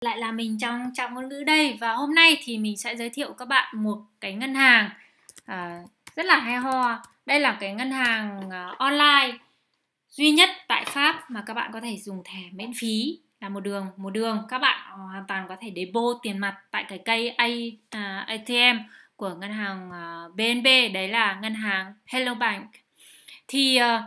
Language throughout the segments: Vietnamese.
lại là mình trong trọng ngôn ngữ đây và hôm nay thì mình sẽ giới thiệu các bạn một cái ngân hàng à, rất là hay ho đây là cái ngân hàng à, online duy nhất tại pháp mà các bạn có thể dùng thẻ miễn phí là một đường một đường các bạn à, hoàn toàn có thể depot tiền mặt tại cái cây A, à, ATM của ngân hàng à, BNB đấy là ngân hàng Hello Bank thì à,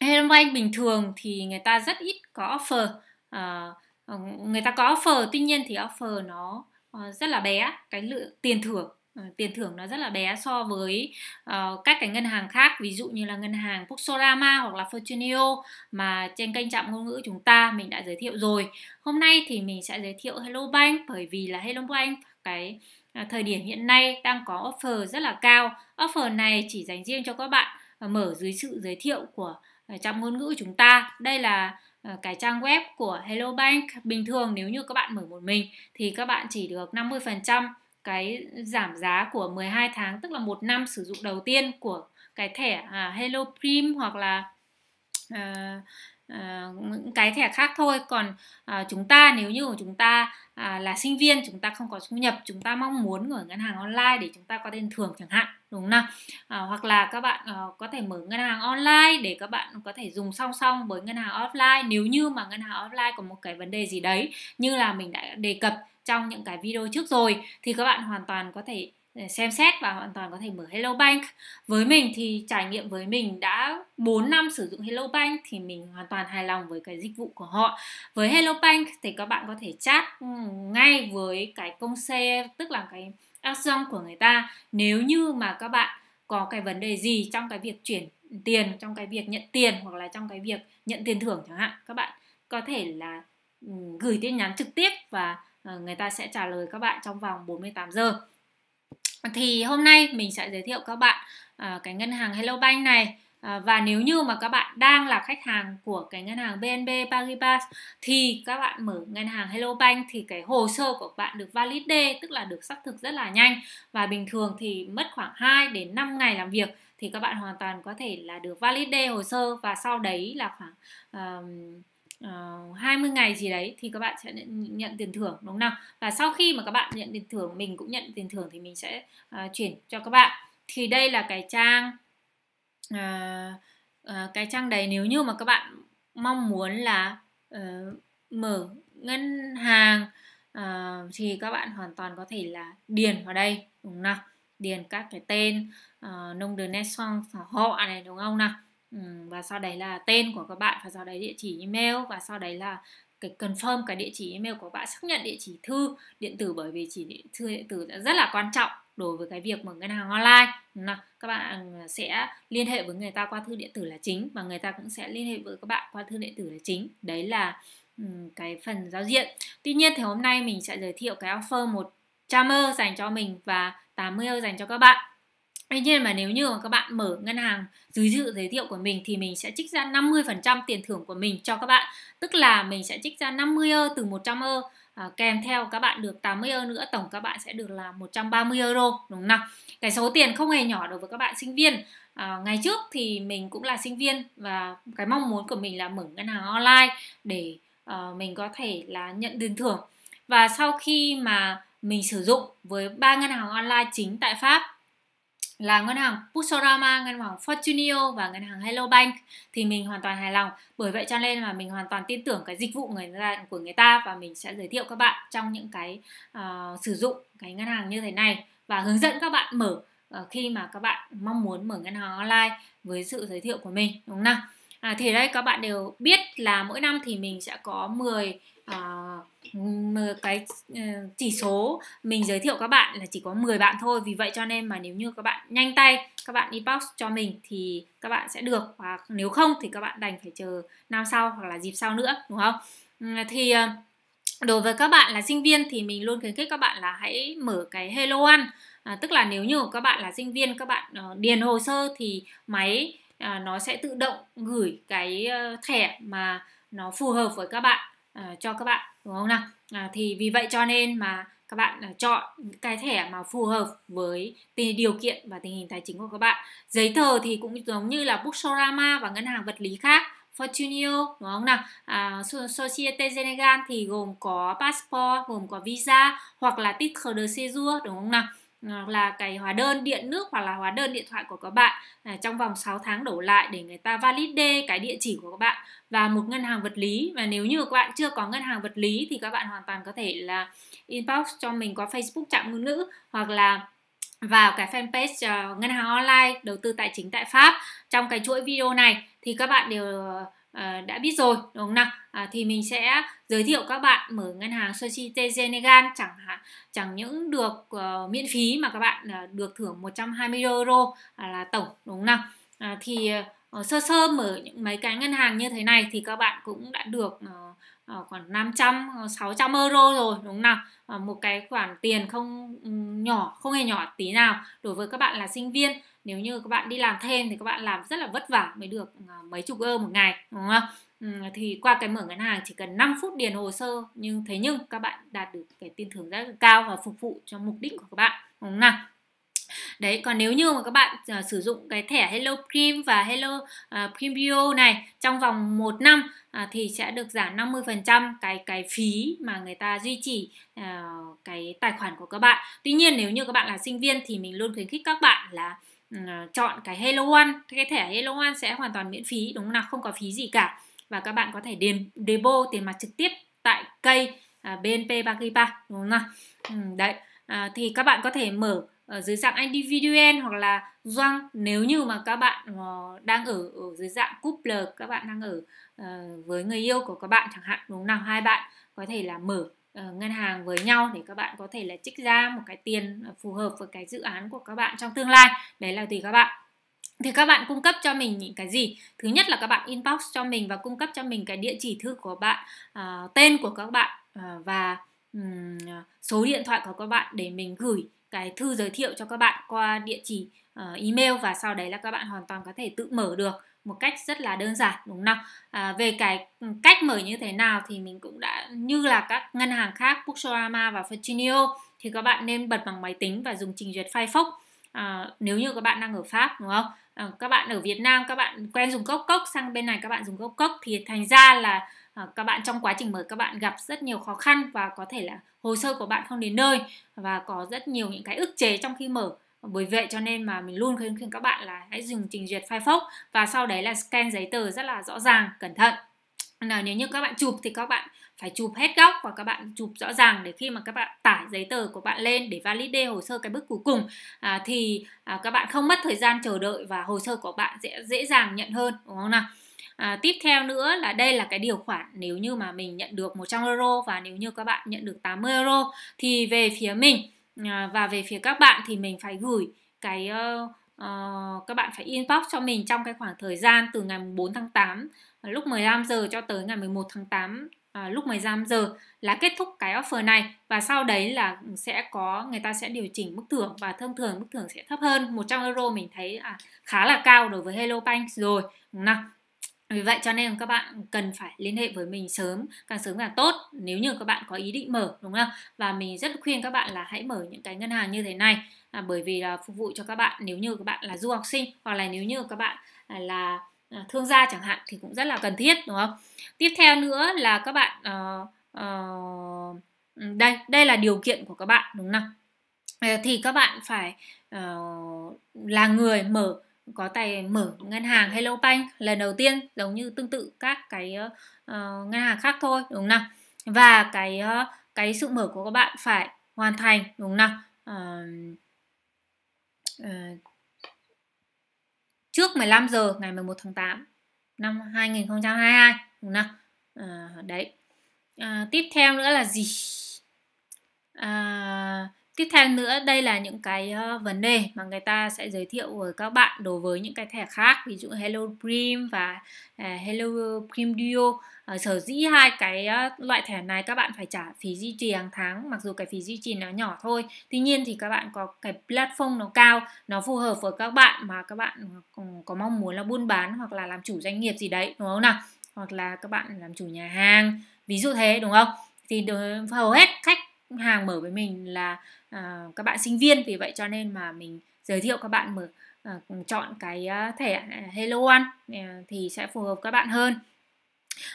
Hello Bank bình thường thì người ta rất ít có offer à, Ờ, người ta có offer tuy nhiên thì offer nó ờ, rất là bé cái lượng tiền thưởng ờ, tiền thưởng nó rất là bé so với uh, các cái ngân hàng khác ví dụ như là ngân hàng Puxorama hoặc là Fortunio mà trên kênh trạm ngôn ngữ chúng ta mình đã giới thiệu rồi hôm nay thì mình sẽ giới thiệu Hello Bank bởi vì là Hello Bank cái uh, thời điểm hiện nay đang có offer rất là cao offer này chỉ dành riêng cho các bạn uh, mở dưới sự giới thiệu của trạm ngôn ngữ chúng ta đây là Ờ, cái trang web của Hello Bank bình thường nếu như các bạn mở một mình thì các bạn chỉ được 50% cái giảm giá của 12 tháng tức là một năm sử dụng đầu tiên của cái thẻ à, Hello Prime hoặc là uh, À, những cái thẻ khác thôi còn uh, chúng ta nếu như của chúng ta uh, là sinh viên chúng ta không có thu nhập chúng ta mong muốn ở ngân hàng online để chúng ta có tiền thưởng chẳng hạn đúng không nào uh, hoặc là các bạn uh, có thể mở ngân hàng online để các bạn có thể dùng song song với ngân hàng offline nếu như mà ngân hàng offline có một cái vấn đề gì đấy như là mình đã đề cập trong những cái video trước rồi thì các bạn hoàn toàn có thể xem xét và hoàn toàn có thể mở Hello Bank. Với mình thì trải nghiệm với mình đã 4 năm sử dụng Hello Bank thì mình hoàn toàn hài lòng với cái dịch vụ của họ. Với Hello Bank thì các bạn có thể chat ừ, ngay với cái công xe tức là cái action của người ta nếu như mà các bạn có cái vấn đề gì trong cái việc chuyển tiền, trong cái việc nhận tiền hoặc là trong cái việc nhận tiền thưởng chẳng hạn, các bạn có thể là ừ, gửi tin nhắn trực tiếp và ờ, người ta sẽ trả lời các bạn trong vòng 48 giờ thì hôm nay mình sẽ giới thiệu các bạn uh, cái ngân hàng Hello Bank này uh, và nếu như mà các bạn đang là khách hàng của cái ngân hàng BNB Paribas thì các bạn mở ngân hàng Hello Bank thì cái hồ sơ của bạn được validate tức là được xác thực rất là nhanh và bình thường thì mất khoảng 2 đến 5 ngày làm việc thì các bạn hoàn toàn có thể là được validate hồ sơ và sau đấy là khoảng uh, uh, ờ, 20 ngày gì đấy thì các bạn sẽ nhận, nhận tiền thưởng đúng không nào và sau khi mà các bạn nhận tiền thưởng mình cũng nhận tiền thưởng thì mình sẽ uh, chuyển cho các bạn thì đây là cái trang uh, uh, cái trang đấy nếu như mà các bạn mong muốn là uh, mở ngân hàng uh, thì các bạn hoàn toàn có thể là điền vào đây đúng không nào điền các cái tên uh, nông đường nét song họ này đúng không nào và sau đấy là tên của các bạn và sau đấy địa chỉ email và sau đấy là cái confirm cái địa chỉ email của bạn xác nhận địa chỉ thư điện tử bởi vì chỉ thư điện tử rất là quan trọng đối với cái việc mở ngân hàng online nào, các bạn sẽ liên hệ với người ta qua thư điện tử là chính và người ta cũng sẽ liên hệ với các bạn qua thư điện tử là chính đấy là cái phần giao diện tuy nhiên thì hôm nay mình sẽ giới thiệu cái offer 100 euro dành cho mình và 80 euro dành cho các bạn Tuy nhiên mà nếu như mà các bạn mở ngân hàng dưới sự giới thiệu của mình thì mình sẽ trích ra 50% tiền thưởng của mình cho các bạn. Tức là mình sẽ trích ra 50 ơ từ 100 ơ à, kèm theo các bạn được 80 euro nữa tổng các bạn sẽ được là 130 euro đúng không nào cái số tiền không hề nhỏ đối với các bạn sinh viên à, ngày trước thì mình cũng là sinh viên và cái mong muốn của mình là mở ngân hàng online để à, mình có thể là nhận tiền thưởng và sau khi mà mình sử dụng với ba ngân hàng online chính tại Pháp là ngân hàng Pusorama, ngân hàng Fortunio và ngân hàng Hello Bank thì mình hoàn toàn hài lòng. Bởi vậy cho nên mà mình hoàn toàn tin tưởng cái dịch vụ người ta của người ta và mình sẽ giới thiệu các bạn trong những cái uh, sử dụng cái ngân hàng như thế này và hướng dẫn các bạn mở uh, khi mà các bạn mong muốn mở ngân hàng online với sự giới thiệu của mình đúng không nào? à, thì đây các bạn đều biết là mỗi năm thì mình sẽ có 10 à, cái ừ, chỉ số mình giới thiệu các bạn là chỉ có 10 bạn thôi vì vậy cho nên mà nếu như các bạn nhanh tay các bạn inbox cho mình thì các bạn sẽ được và nếu không thì các bạn đành phải chờ năm sau hoặc là dịp sau nữa đúng không ừ, thì ờ, đối với các bạn là sinh viên thì mình luôn khuyến khích các bạn là hãy mở cái hello one à, tức là nếu như các bạn là sinh viên các bạn ờ, điền hồ sơ thì máy à, nó sẽ tự động gửi cái ờ, thẻ mà nó phù hợp với các bạn à, cho các bạn đúng không nào à, thì vì vậy cho nên mà các bạn ờ, chọn cái thẻ mà phù hợp với tình điều kiện và tình hình tài chính của các bạn giấy tờ thì cũng giống như là Buxorama và ngân hàng vật lý khác Fortunio đúng không nào à, Societe Generale thì gồm có passport gồm có visa hoặc là titre de séjour đúng không nào Ờ, là cái hóa đơn điện nước hoặc là hóa đơn điện thoại của các bạn à, trong vòng 6 tháng đổ lại để người ta validate cái địa chỉ của các bạn và một ngân hàng vật lý và nếu như các bạn chưa có ngân hàng vật lý thì các bạn hoàn toàn có thể là inbox cho mình qua Facebook trạm ngôn ngữ hoặc là vào cái fanpage uh, ngân hàng online đầu tư tài chính tại Pháp trong cái chuỗi video này thì các bạn đều ờ, À, đã biết rồi đúng không nào à, thì mình sẽ giới thiệu các bạn mở ngân hàng Societe Generale chẳng hạn chẳng những được uh, miễn phí mà các bạn uh, được thưởng 120 euro uh, là tổng đúng không nào à, thì Ờ, sơ sơ mở những mấy cái ngân hàng như thế này thì các bạn cũng đã được ờ, ờ, khoảng 500 600 euro rồi đúng không nào một cái khoản tiền không ừ, nhỏ không hề nhỏ tí nào đối với các bạn là sinh viên nếu như các bạn đi làm thêm thì các bạn làm rất là vất vả mới được mấy chục euro một ngày đúng không ừ, thì qua cái mở ngân hàng chỉ cần 5 phút điền hồ sơ nhưng thế nhưng các bạn đạt được cái tiền thưởng rất là cao và phục vụ cho mục đích của các bạn đúng không nào đấy còn nếu như mà các bạn uh, sử dụng cái thẻ Hello Prime và Hello uh, ờ, Primeo này trong vòng 1 năm uh, thì sẽ được giảm 50% cái cái phí mà người ta duy trì uh, cái tài khoản của các bạn tuy nhiên nếu như các bạn là sinh viên thì mình luôn khuyến khích các bạn là ừ, chọn cái Hello One cái thẻ Hello One sẽ hoàn toàn miễn phí đúng không nào không có phí gì cả và các bạn có thể điền debo tiền mặt trực tiếp tại cây à, BNP Paribas đúng không nào? Ừ, đấy à, thì các bạn có thể mở dưới dạng individual hoặc là doanh nếu như mà các bạn ờ, đang ở ở dưới dạng couple các bạn đang ở uh, với người yêu của các bạn chẳng hạn đúng nào hai bạn có thể là mở uh, ngân hàng với nhau để các bạn có thể là trích ra một cái tiền phù hợp với cái dự án của các bạn trong tương lai đấy là tùy các bạn thì các bạn cung cấp cho mình những cái gì thứ nhất là các bạn inbox cho mình và cung cấp cho mình cái địa chỉ thư của bạn uh, tên của các bạn uh, và um, số điện thoại của các bạn để mình gửi cái thư giới thiệu cho các bạn qua địa chỉ uh, email và sau đấy là các bạn hoàn toàn có thể tự mở được một cách rất là đơn giản đúng không à, về cái ừ, cách mở như thế nào thì mình cũng đã như là các ngân hàng khác Booksorama và Fortunio thì các bạn nên bật bằng máy tính và dùng trình duyệt Firefox à, nếu như các bạn đang ở Pháp đúng không à, các bạn ở Việt Nam các bạn quen dùng cốc cốc sang bên này các bạn dùng cốc cốc thì thành ra là Ờ, các bạn trong quá trình mở các bạn gặp rất nhiều khó khăn và có thể là hồ sơ của bạn không đến nơi và có rất nhiều những cái ức chế trong khi mở bởi vậy cho nên mà mình luôn khuyên khuyên các bạn là hãy dùng trình duyệt Firefox và sau đấy là scan giấy tờ rất là rõ ràng, cẩn thận. Nào, nếu như các bạn chụp thì các bạn phải chụp hết góc và các bạn chụp rõ ràng để khi mà các bạn tải giấy tờ của bạn lên để validate hồ sơ cái bước cuối cùng à, thì à, các bạn không mất thời gian chờ đợi và hồ sơ của bạn sẽ dễ dàng nhận hơn đúng không nào? À, tiếp theo nữa là đây là cái điều khoản nếu như mà mình nhận được 100 euro và nếu như các bạn nhận được 80 euro thì về phía mình à, và về phía các bạn thì mình phải gửi cái uh, uh, các bạn phải inbox cho mình trong cái khoảng thời gian từ ngày 4 tháng 8 à, lúc 15 giờ cho tới ngày 11 tháng 8 à, lúc 15 giờ là kết thúc cái offer này và sau đấy là sẽ có người ta sẽ điều chỉnh mức thưởng và thông thường mức thưởng sẽ thấp hơn 100 euro mình thấy à, khá là cao đối với Hello Bank rồi nào vì vậy cho nên các bạn cần phải liên hệ với mình sớm, càng sớm càng tốt nếu như các bạn có ý định mở đúng không? Và mình rất khuyên các bạn là hãy mở những cái ngân hàng như thế này à, bởi vì là phục vụ cho các bạn nếu như các bạn là du học sinh hoặc là nếu như các bạn à, là à, thương gia chẳng hạn thì cũng rất là cần thiết đúng không? Tiếp theo nữa là các bạn uh, uh, đây đây là điều kiện của các bạn đúng không? Ờ, thì các bạn phải uh, là người mở có tài mở ngân hàng Hello Bank lần đầu tiên giống như tương tự các cái uh, ngân hàng khác thôi đúng không nào và cái uh, cái sự mở của các bạn phải hoàn thành đúng không nào uh, uh, trước 15 giờ ngày 11 tháng 8 năm 2022 đúng không nào uh, đấy uh, tiếp theo nữa là gì uh, Tiếp theo nữa, đây là những cái ờ, vấn đề mà người ta sẽ giới thiệu với các bạn đối với những cái thẻ khác, ví dụ Hello Prim và à, Hello Prim Duo. Ờ, sở dĩ hai cái ờ, loại thẻ này các bạn phải trả phí duy trì hàng tháng, mặc dù cái phí duy trì nó nhỏ thôi. Tuy nhiên thì các bạn có cái platform nó cao, nó phù hợp với các bạn mà các bạn có mong muốn là buôn bán hoặc là làm chủ doanh nghiệp gì đấy, đúng không nào? Hoặc là các bạn làm chủ nhà hàng, ví dụ thế đúng không? Thì hầu hết khách hàng mở với mình là à, các bạn sinh viên vì vậy cho nên mà mình giới thiệu các bạn mở à, chọn cái à, thẻ à, Hello One à, thì sẽ phù hợp các bạn hơn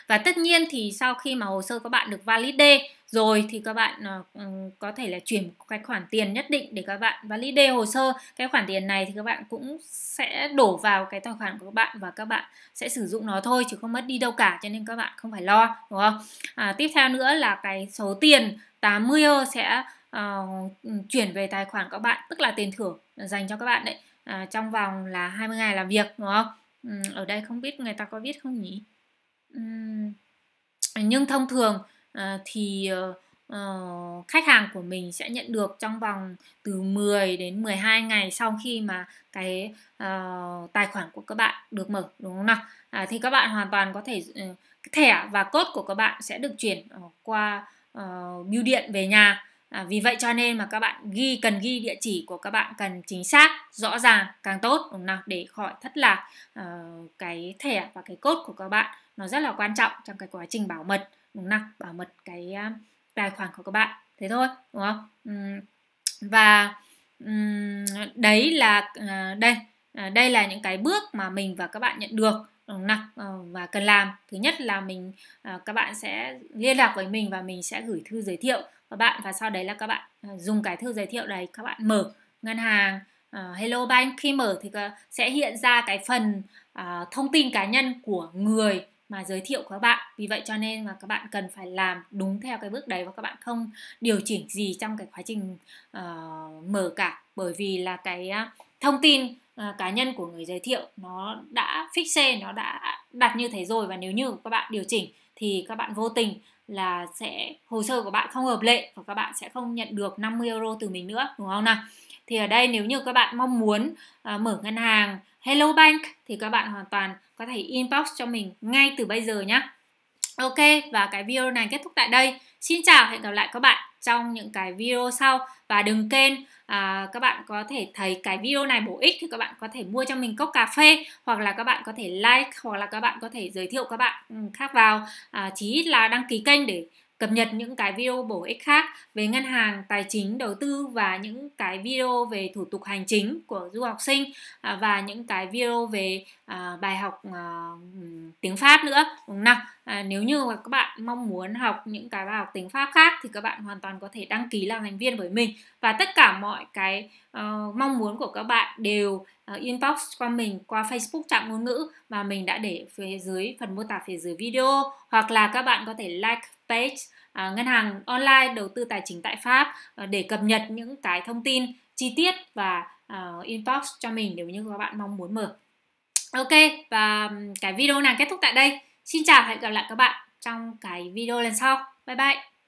và tất nhiên thì sau khi mà hồ sơ các bạn được validate rồi thì các bạn ờ, ừ, có thể là chuyển cái khoản tiền nhất định để các bạn validate hồ sơ cái khoản tiền này thì các bạn cũng sẽ đổ vào cái tài khoản của các bạn và các bạn sẽ sử dụng nó thôi chứ không mất đi đâu cả cho nên các bạn không phải lo đúng không à, tiếp theo nữa là cái số tiền 80 sẽ uh, chuyển về tài khoản các bạn tức là tiền thưởng dành cho các bạn đấy à, trong vòng là 20 ngày làm việc đúng không ừ, ở đây không biết người ta có biết không nhỉ nhưng thông thường ờ, thì ờ, ờ, khách hàng của mình sẽ nhận được trong vòng từ 10 đến 12 ngày sau khi mà cái tài khoản của các bạn được mở đúng không nào? À, thì các bạn hoàn toàn có thể thẻ và code của các bạn sẽ được chuyển qua bưu điện về nhà. À, vì vậy cho nên mà các bạn ghi cần ghi địa chỉ của các bạn cần chính xác rõ ràng càng tốt đúng không nào để khỏi thất lạc uh, cái thẻ và cái cốt của các bạn nó rất là quan trọng trong cái quá trình bảo mật đúng không bảo mật cái à, tài khoản của các bạn thế thôi đúng không và đấy là à, đây à, đây là những cái bước mà mình và các bạn nhận được đúng không? Ờ, và cần làm thứ nhất là mình các bạn sẽ liên lạc với mình và mình sẽ gửi thư giới thiệu các bạn và sau đấy là các bạn dùng cái thư giới thiệu đấy các bạn mở ngân hàng uh, Hello Bank khi mở thì sẽ hiện ra cái phần uh, thông tin cá nhân của người mà giới thiệu các bạn vì vậy cho nên mà các bạn cần phải làm đúng theo cái bước đấy và các bạn không điều chỉnh gì trong cái quá trình uh, mở cả bởi vì là cái ờ, thông tin uh, cá nhân của người giới thiệu nó đã fixe nó đã đặt như thế rồi và nếu như các bạn điều chỉnh thì các bạn vô tình là sẽ hồ sơ của bạn không hợp lệ và các bạn sẽ không nhận được 50 euro từ mình nữa đúng không nào thì ở đây nếu như các bạn mong muốn à, mở ngân hàng Hello Bank thì các bạn hoàn toàn có thể inbox cho mình ngay từ bây giờ nhé Ok và cái video này kết thúc tại đây. Xin chào hẹn gặp lại các bạn trong những cái video sau và đừng quên à, các bạn có thể thấy cái video này bổ ích thì các bạn có thể mua cho mình cốc cà phê hoặc là các bạn có thể like hoặc là các bạn có thể giới thiệu các bạn ừ, khác vào à, chí là đăng ký kênh để cập nhật những cái video bổ ích khác về ngân hàng, tài chính, đầu tư và những cái video về thủ tục hành chính của du học sinh à, và những cái video về à, bài học à, tiếng Pháp nữa nào? Nếu như mà các bạn mong muốn học những cái bài học tiếng Pháp khác thì các bạn hoàn toàn có thể đăng ký làm thành viên với mình và tất cả mọi cái ờ, mong muốn của các bạn đều ờ, inbox qua mình qua Facebook trạm ngôn ngữ mà mình đã để phía dưới phần mô tả phía dưới video hoặc là các bạn có thể like page à, ngân hàng online đầu tư tài chính tại Pháp à, để cập nhật những cái thông tin chi tiết và à, inbox cho mình nếu như các bạn mong muốn mở. Ok và cái video này kết thúc tại đây. Xin chào và hẹn gặp lại các bạn trong cái video lần sau. Bye bye.